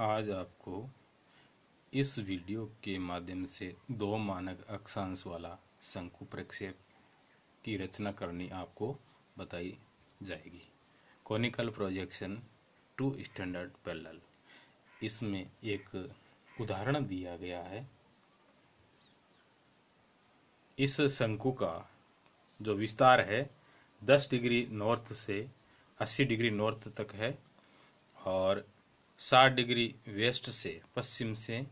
आज आपको इस वीडियो के माध्यम से दो मानक अक्षांश वाला शंकु प्रक्षेप की रचना करनी आपको बताई जाएगी conical projection two standard parallel इसमें एक उदाहरण दिया गया है इस शंकु का जो विस्तार है 10 डिग्री नॉर्थ से 80 डिग्री नॉर्थ तक है और साठ डिग्री वेस्ट से पश्चिम से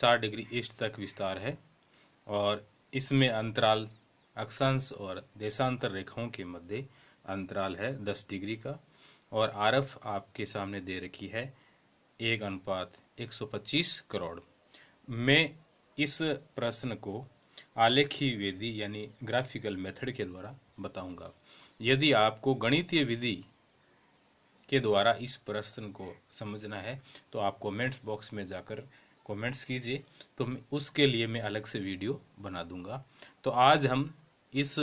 साठ डिग्री ईस्ट तक विस्तार है और इसमें अंतराल अक्षांश और देशांतर रेखाओं के मध्य अंतराल है दस डिग्री का और आरफ आपके सामने दे रखी है एक अनुपात एक सौ पच्चीस करोड़ मैं इस प्रश्न को आलेखी विधि यानी ग्राफिकल मेथड के द्वारा बताऊंगा यदि आपको गणितीय विधि के द्वारा इस प्रश्न को समझना है तो आप कमेंट्स बॉक्स में जाकर कमेंट्स कीजिए तो उसके लिए मैं अलग से वीडियो बना दूंगा तो आज हम इस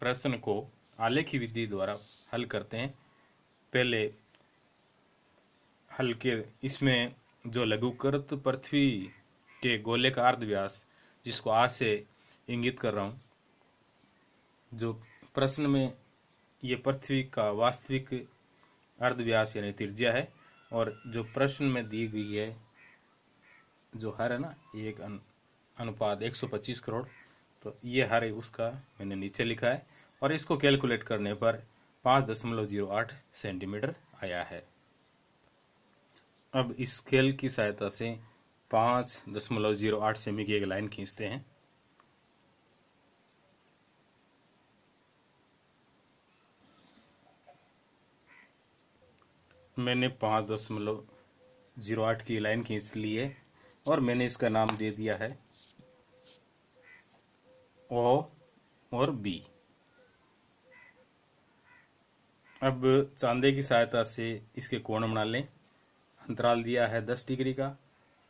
प्रश्न को आलेख विधि द्वारा हल करते हैं पहले हल के इसमें जो लघुकृत पृथ्वी के गोले का अर्धव्यास जिसको आर से इंगित कर रहा हूँ जो प्रश्न में ये पृथ्वी का वास्तविक अर्धव्यास यानी त्रिज्या है और जो प्रश्न में दी गई है जो हर है ना एक अनुपात 125 करोड़ तो ये हर है उसका मैंने नीचे लिखा है और इसको कैलकुलेट करने पर पाँच दशमलव जीरो आठ सेंटीमीटर आया है अब इस स्केल की सहायता से पाँच दशमलव जीरो आठ सेमी की एक लाइन खींचते हैं मैंने पाँच दशमलव जीरो आठ की लाइन खींच ली है और मैंने इसका नाम दे दिया है ओ और बी अब चांदे की सहायता से इसके कोण बना लें अंतराल दिया है दस डिग्री का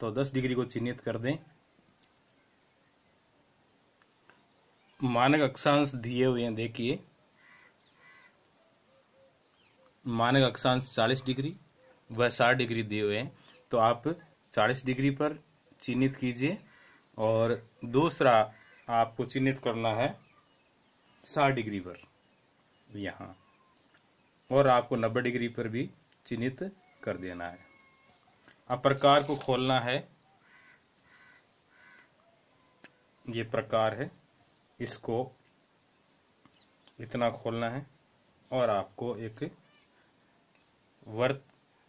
तो दस डिग्री को चिन्हित कर दें मानक अक्षांश दिए हुए हैं देखिए मानक अक्षांश चालीस डिग्री वह साठ डिग्री दिए हुए हैं तो आप चालीस डिग्री पर चिन्हित कीजिए और दूसरा आपको चिन्हित करना है साठ डिग्री पर यहाँ और आपको नब्बे डिग्री पर भी चिन्हित कर देना है अब प्रकार को खोलना है ये प्रकार है इसको इतना खोलना है और आपको एक वर्त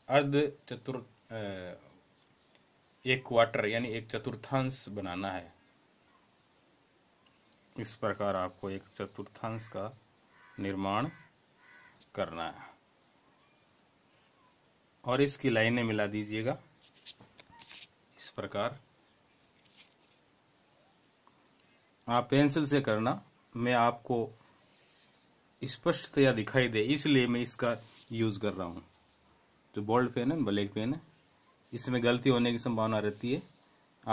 अर्ध चतुर एक क्वार्टर यानी एक चतुर्थांश बनाना है इस प्रकार आपको एक चतुर्थांश का निर्माण करना है और इसकी लाइनें मिला दीजिएगा इस प्रकार आप पेंसिल से करना मैं आपको स्पष्टतया दिखाई दे इसलिए मैं इसका यूज कर रहा हूं जो बोल्ड पेन है ब्लैक पेन है इसमें गलती होने की संभावना रहती है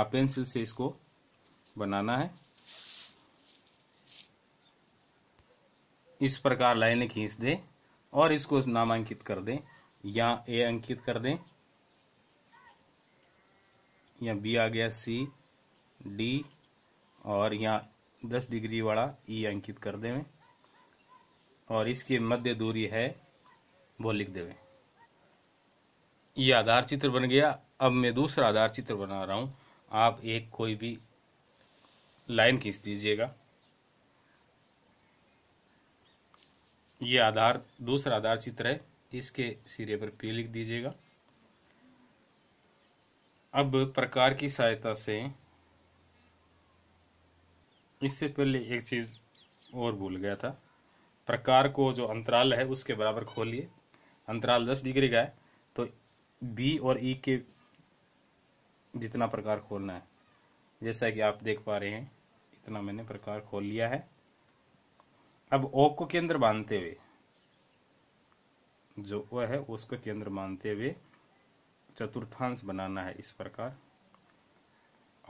आप पेंसिल से इसको बनाना है इस प्रकार लाइनें खींच दें और इसको नामांकित कर दें या ए अंकित कर दें या बी आ गया सी डी और यहाँ दस डिग्री वाला ई e अंकित कर देवें और इसके मध्य दूरी है वो लिख देवें ये आधार चित्र बन गया अब मैं दूसरा आधार चित्र बना रहा हूँ आप एक कोई भी लाइन खींच दीजिएगा ये आधार दूसरा आधार चित्र है इसके सिरे पर पी लिख दीजिएगा अब प्रकार की सहायता से इससे पहले एक चीज़ और भूल गया था प्रकार को जो अंतराल है उसके बराबर खोलिए अंतराल दस डिग्री का है तो बी और ई e के जितना प्रकार खोलना है जैसा कि आप देख पा रहे हैं इतना मैंने प्रकार खोल लिया है अब ओ को केंद्र बांधते हुए जो ओ है उसको केंद्र मानते हुए चतुर्थांश बनाना है इस प्रकार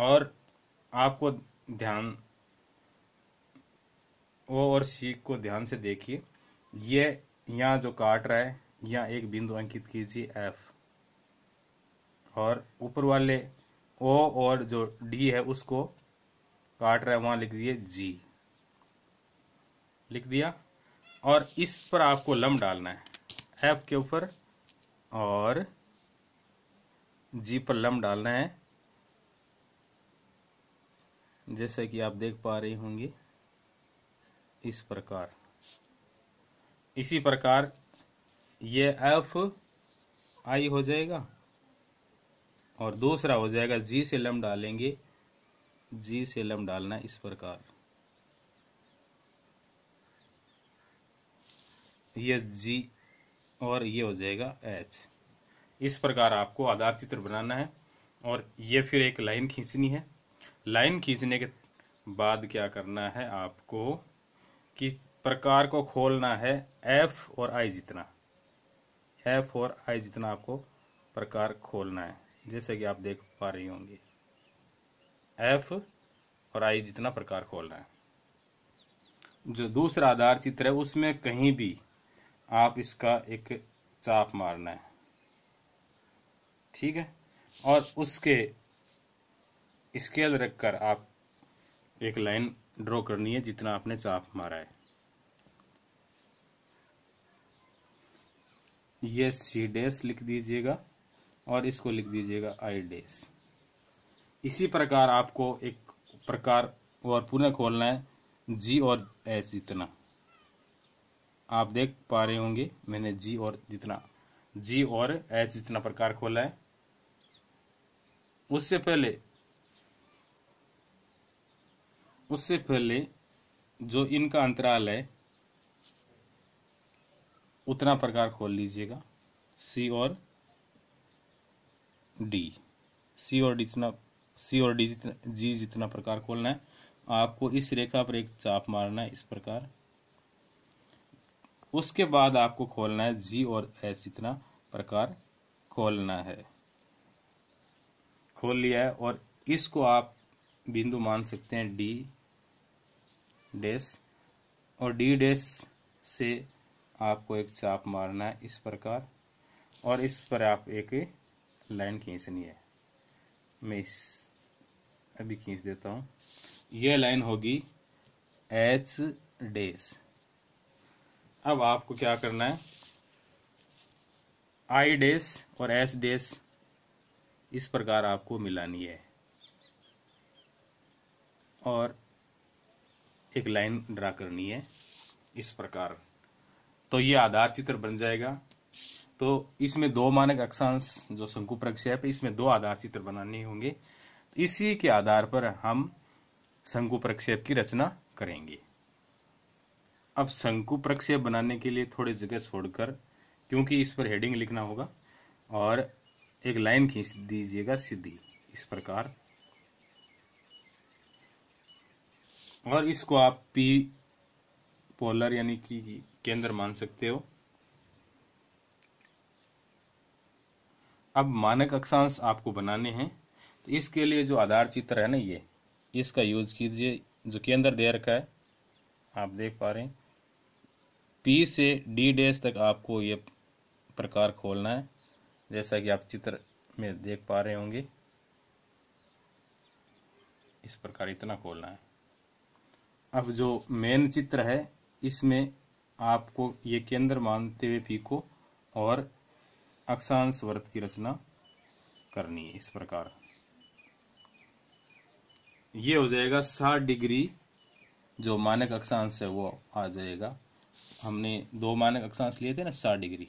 और आपको ध्यान ओ और सी को ध्यान से देखिए ये यहाँ जो काट रहा है यहाँ एक बिंदु अंकित कीजिए एफ और ऊपर वाले ओ और जो डी है उसको काट रहा है वहां लिख दिए जी लिख दिया और इस पर आपको लम डालना है एफ के ऊपर और जी पर लम डालना है जैसे कि आप देख पा रही होंगे इस प्रकार इसी प्रकार ये एफ आई हो जाएगा और दूसरा हो जाएगा जी से लम डालेंगे जी से लम डालना इस प्रकार ये जी और ये हो जाएगा एच इस प्रकार आपको आधार चित्र बनाना है और ये फिर एक लाइन खींचनी है लाइन खींचने के बाद क्या करना है आपको कि प्रकार को खोलना है एफ और आई जितना एफ और आई जितना आपको प्रकार खोलना है जैसे कि आप देख पा रही होंगी एफ और आई जितना प्रकार खोल रहे हैं जो दूसरा आधार चित्र है उसमें कहीं भी आप इसका एक चाप मारना है ठीक है और उसके स्केल रखकर आप एक लाइन ड्रॉ करनी है जितना आपने चाप मारा है ये सी डेस लिख दीजिएगा और इसको लिख दीजिएगा आई डेस इसी प्रकार आपको एक प्रकार और पुनः खोलना है जी और एच जितना आप देख पा रहे होंगे मैंने जी और जितना जी और एच जितना प्रकार खोला है उससे पहले उससे पहले जो इनका अंतराल है उतना प्रकार खोल लीजिएगा सी और डी सी और डी जितना सी और डी जितना जी जितना प्रकार खोलना है आपको इस रेखा पर एक चाप मारना है इस प्रकार उसके बाद आपको खोलना है जी और एस जितना प्रकार खोलना है खोल लिया है और इसको आप बिंदु मान सकते हैं डी डेस और डी डेस से आपको एक चाप मारना है इस प्रकार और इस पर आप एक लाइन खींचनी है मैं इस अभी खींच देता हूँ यह लाइन होगी एच डेस अब आपको क्या करना है आई डेस और एच डेस इस प्रकार आपको मिलानी है और एक लाइन ड्रा करनी है इस प्रकार तो ये आधार चित्र बन जाएगा तो इसमें दो मानक अक्षांश जो शंकु प्रक्षेप है इसमें दो आधार चित्र बनाने होंगे तो इसी के आधार पर हम शंकु प्रक्षेप की रचना करेंगे अब शंकु प्रक्षेप बनाने के लिए थोड़ी जगह छोड़कर क्योंकि इस पर हेडिंग लिखना होगा और एक लाइन खींच दीजिएगा सीधी इस प्रकार और इसको आप पी पोलर यानी कि केंद्र मान सकते हो अब मानक अक्षांश आपको बनाने हैं तो इसके लिए जो आधार चित्र है ना ये इसका यूज कीजिए जो के अंदर दे रखा है आप देख पा रहे हैं पी से डी डेस तक आपको ये प्रकार खोलना है जैसा कि आप चित्र में देख पा रहे होंगे इस प्रकार इतना खोलना है अब जो मेन चित्र है इसमें आपको ये केंद्र मानते हुए पी को और अक्षांश व्रत की रचना करनी है इस प्रकार ये हो जाएगा सात डिग्री जो मानक अक्षांश है वो आ जाएगा हमने दो मानक अक्षांश लिए थे ना साठ डिग्री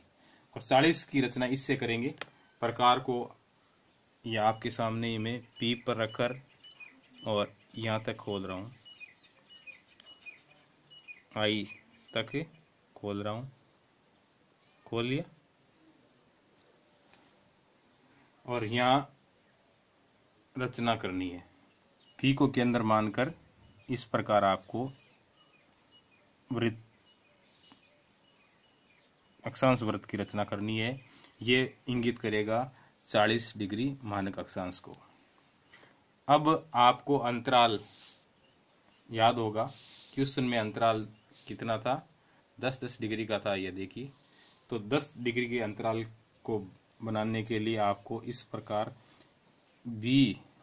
और चालीस की रचना इससे करेंगे प्रकार को यह आपके सामने में पी पर रखकर और यहाँ तक खोल रहा हूँ आई तक खोल रहा हूँ खोल लिया और यहाँ रचना करनी है फी को केंद्र मानकर इस प्रकार आपको वृत्त अक्षांश वृत्त की रचना करनी है ये इंगित करेगा 40 डिग्री मानक अक्षांश को अब आपको अंतराल याद होगा क्वेश्चन में अंतराल कितना था दस दस डिग्री का था यह देखिए तो दस डिग्री के अंतराल को बनाने के लिए आपको इस प्रकार बी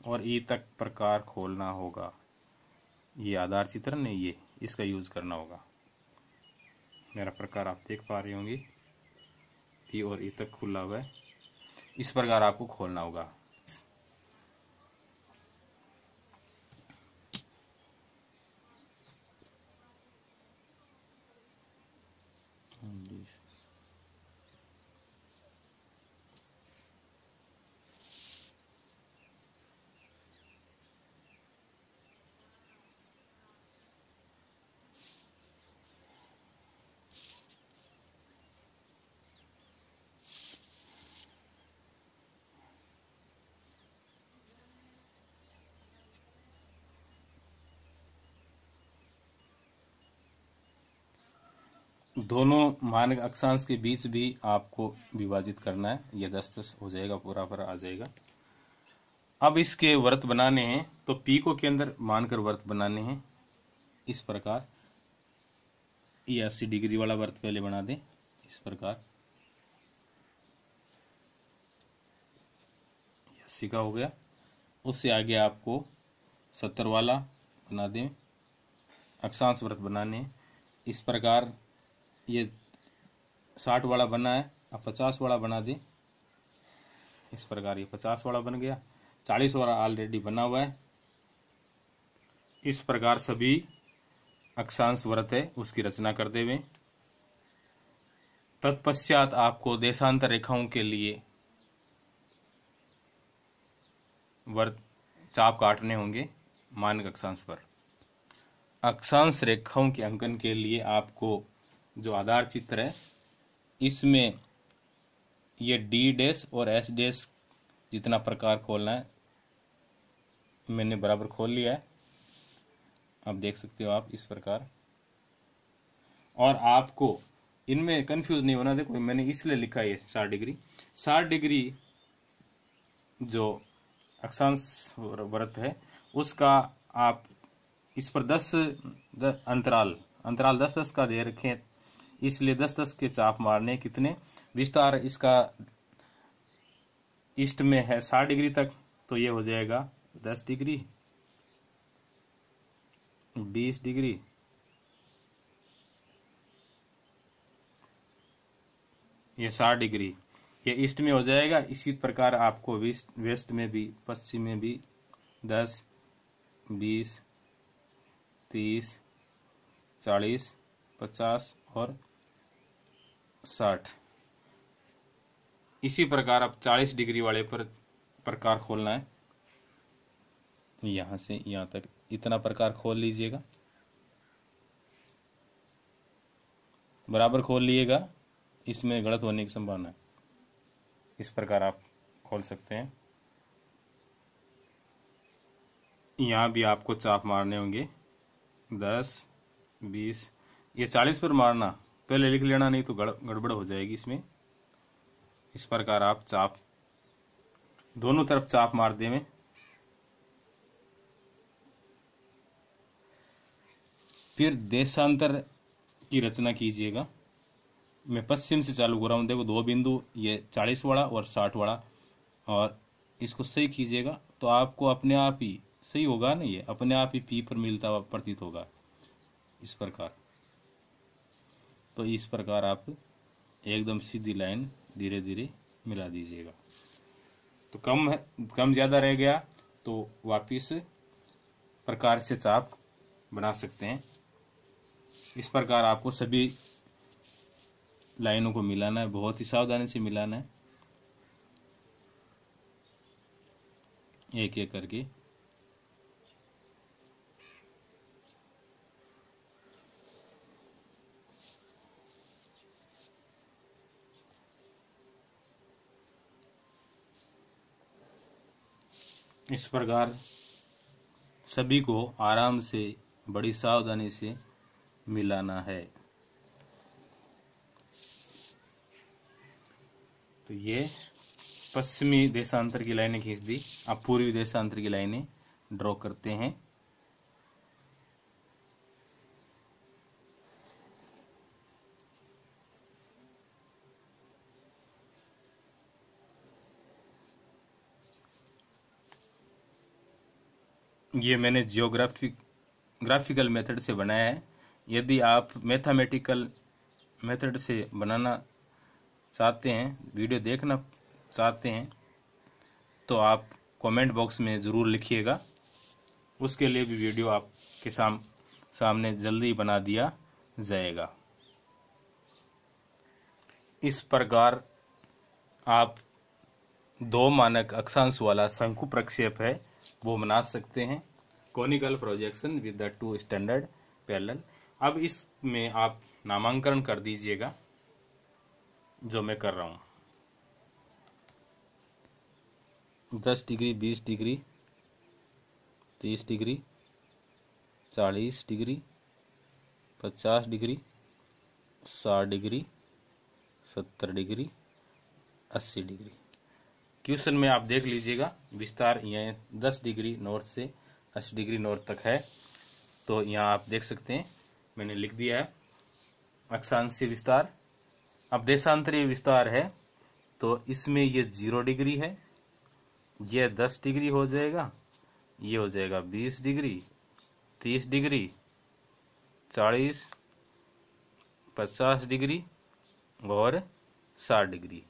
और ई e तक प्रकार खोलना होगा ये आधार चित्रण नहीं ये इसका यूज़ करना होगा मेरा प्रकार आप देख पा रहे होंगे बी और ई e तक खुला हुआ है इस प्रकार आपको खोलना होगा दोनों मानक अक्षांश के बीच भी आपको विभाजित करना है यह दस दस हो जाएगा पूरा पूरा आ जाएगा अब इसके व्रत बनाने हैं तो पी को के अंदर मानकर व्रत बनाने हैं इस प्रकार ये अस्सी डिग्री वाला वर्त पहले बना दें इस प्रकार अस्सी का हो गया उससे आगे आपको सत्तर वाला बना दें अक्षांश व्रत बनाने इस प्रकार ये साठ वाला बना है अब पचास वाला बना दें इस प्रकार ये पचास वाला बन गया चालीस वाला ऑलरेडी बना हुआ है इस प्रकार सभी अक्षांश व्रत है उसकी रचना करते हुए तत्पश्चात आपको देशांतर रेखाओं के लिए वर्त चाप काटने होंगे मानक अक्षांश पर अक्षांश रेखाओं के अंकन के लिए आपको जो आधार चित्र है इसमें ये डी डैश और एस डैश जितना प्रकार खोलना है मैंने बराबर खोल लिया है आप देख सकते हो आप इस प्रकार और आपको इनमें कंफ्यूज नहीं होना देखो मैंने इसलिए लिखा है साठ डिग्री साठ डिग्री जो अक्षांश व्रत है उसका आप इस पर दस अंतराल अंतराल दस दस का दे रखें इसलिए दस दस के चाप मारने कितने विस्तार इसका ईस्ट में है साठ डिग्री तक तो ये हो जाएगा दस डिग्री बीस डिग्री ये साठ डिग्री ये ईस्ट में हो जाएगा इसी प्रकार आपको वेस्ट वेस्ट में भी पश्चिम में भी दस बीस तीस चालीस पचास और साठ इसी प्रकार आप चालीस डिग्री वाले पर प्रकार खोलना है तो यहां से यहां तक इतना प्रकार खोल लीजिएगा बराबर खोल लीजिएगा इसमें गलत होने की संभावना है इस प्रकार आप खोल सकते हैं यहां भी आपको चाप मारने होंगे दस बीस ये चालीस पर मारना पहले लिख लेना नहीं तो गड़बड़ हो जाएगी इसमें इस प्रकार आप चाप दोनों तरफ चाप मार दे में फिर देशांतर की रचना कीजिएगा मैं पश्चिम से चालू कर रहा हूँ देखो दो बिंदु ये चालीस वाला और साठ वाला और इसको सही कीजिएगा तो आपको अपने आप ही सही होगा ना ये अपने आप ही पी पर मिलता हुआ प्रतीत होगा इस प्रकार तो इस प्रकार आप एकदम सीधी लाइन धीरे धीरे मिला दीजिएगा तो कम है कम ज़्यादा रह गया तो वापिस प्रकार से चाप बना सकते हैं इस प्रकार आपको सभी लाइनों को मिलाना है बहुत ही सावधानी से मिलाना है एक एक करके इस प्रकार सभी को आराम से बड़ी सावधानी से मिलाना है तो ये पश्चिमी देशांतर की लाइनें खींच दी अब पूर्वी देशांतर की लाइनें ड्रॉ करते हैं ये मैंने जियोग्राफिक ग्राफिकल मेथड से बनाया है यदि आप मैथमेटिकल मेथड से बनाना चाहते हैं वीडियो देखना चाहते हैं तो आप कमेंट बॉक्स में ज़रूर लिखिएगा उसके लिए भी वीडियो आपके साम सामने जल्दी बना दिया जाएगा इस प्रकार आप दो मानक अक्षांश वाला शंकु प्रक्षेप है वो बना सकते हैं conical projection with the two standard parallel अब इसमें आप नामांकन कर दीजिएगा जो मैं कर रहा हूँ दस डिग्री बीस डिग्री तीस डिग्री चालीस डिग्री पचास डिग्री साठ डिग्री सत्तर डिग्री अस्सी डिग्री क्वेश्चन में आप देख लीजिएगा विस्तार यहाँ दस डिग्री नॉर्थ से अस्सी डिग्री नॉर्थ तक है तो यहाँ आप देख सकते हैं मैंने लिख दिया है अक्षांशीय विस्तार अब देशांतरीय विस्तार है तो इसमें ये जीरो डिग्री है ये दस डिग्री हो जाएगा ये हो जाएगा बीस डिग्री तीस डिग्री चालीस पचास डिग्री और साठ डिग्री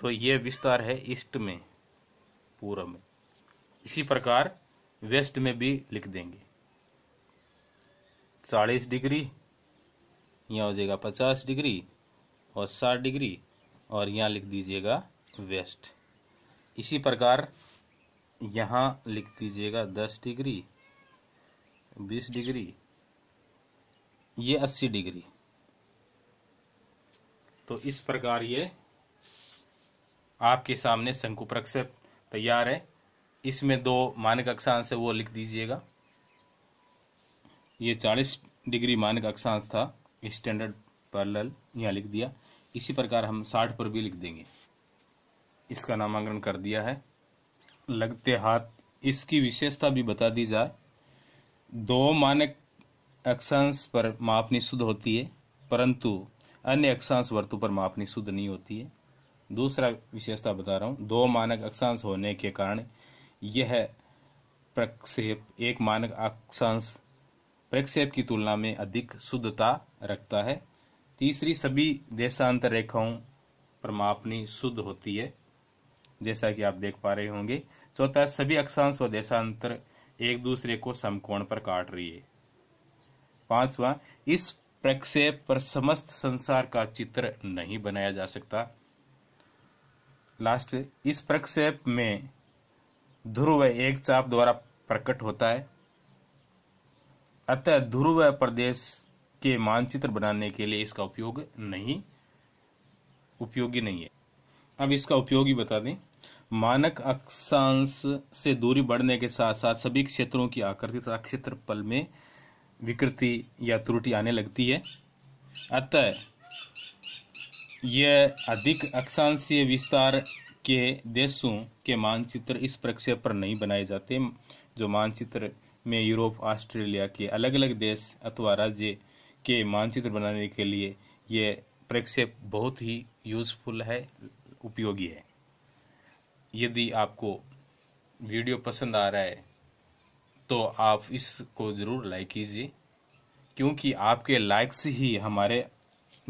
तो ये विस्तार है ईस्ट में पूर्व में इसी प्रकार वेस्ट में भी लिख देंगे चालीस डिग्री यहाँ हो जाएगा पचास डिग्री और साठ डिग्री और यहाँ लिख दीजिएगा वेस्ट इसी प्रकार यहाँ लिख दीजिएगा दस डिग्री बीस डिग्री ये अस्सी डिग्री तो इस प्रकार ये आपके सामने शंकु प्रक्षेप तैयार है इसमें दो मानक अक्षांश है वो लिख दीजिएगा ये चालीस डिग्री मानक अक्षांश था स्टैंडर्ड पैरेलल यहाँ लिख दिया इसी प्रकार हम साठ पर भी लिख देंगे इसका नामांकन कर दिया है लगते हाथ इसकी विशेषता भी बता दी जाए दो मानक अक्षांश पर मापनी शुद्ध होती है परंतु अन्य अक्षांश वर्तु पर मापनी शुद्ध नहीं होती है दूसरा विशेषता बता रहा हूँ दो मानक अक्षांश होने के कारण यह प्रक्षेप एक मानक अक्षांश प्रक्षेप की तुलना में अधिक शुद्धता रखता है तीसरी सभी देशांतर रेखाओं पर मापनी शुद्ध होती है जैसा कि आप देख पा रहे होंगे चौथा सभी अक्षांश व देशांतर एक दूसरे को समकोण पर काट रही है पांचवा इस प्रक्षेप पर समस्त संसार का चित्र नहीं बनाया जा सकता लास्ट इस प्रक्षेप में ध्रुव एक चाप द्वारा प्रकट होता है अतः ध्रुव प्रदेश के मानचित्र बनाने के लिए इसका उपयोग नहीं उपयोगी नहीं है अब इसका उपयोग ही बता दें मानक अक्षांश से दूरी बढ़ने के साथ साथ सभी क्षेत्रों की आकृति तथा क्षेत्रफल में विकृति या त्रुटि आने लगती है अतः यह अधिक अक्षांशीय विस्तार के देशों के मानचित्र इस प्रक्षेप पर नहीं बनाए जाते जो मानचित्र में यूरोप ऑस्ट्रेलिया के अलग अलग देश अथवा राज्य के मानचित्र बनाने के लिए यह प्रक्षेप बहुत ही यूजफुल है उपयोगी है यदि आपको वीडियो पसंद आ रहा है तो आप इसको ज़रूर लाइक कीजिए क्योंकि आपके लाइक्स ही हमारे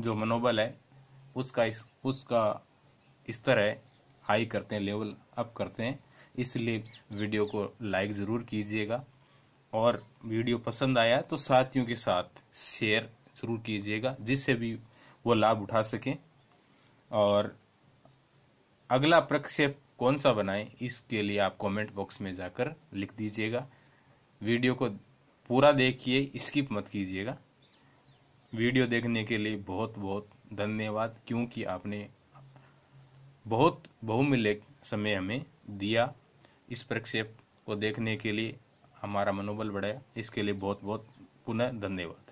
जो मनोबल है उसका इस उसका इस तरह हाई करते हैं लेवल अप करते हैं इसलिए वीडियो को लाइक ज़रूर कीजिएगा और वीडियो पसंद आया तो साथियों के साथ शेयर ज़रूर कीजिएगा जिससे भी वो लाभ उठा सकें और अगला प्रक्षेप कौन सा बनाएं इसके लिए आप कमेंट बॉक्स में जाकर लिख दीजिएगा वीडियो को पूरा देखिए स्किप मत कीजिएगा वीडियो देखने के लिए बहुत बहुत धन्यवाद क्योंकि आपने बहुत बहुमूल्य समय हमें दिया इस प्रक्षेप को देखने के लिए हमारा मनोबल बढ़ाया इसके लिए बहुत बहुत पुनः धन्यवाद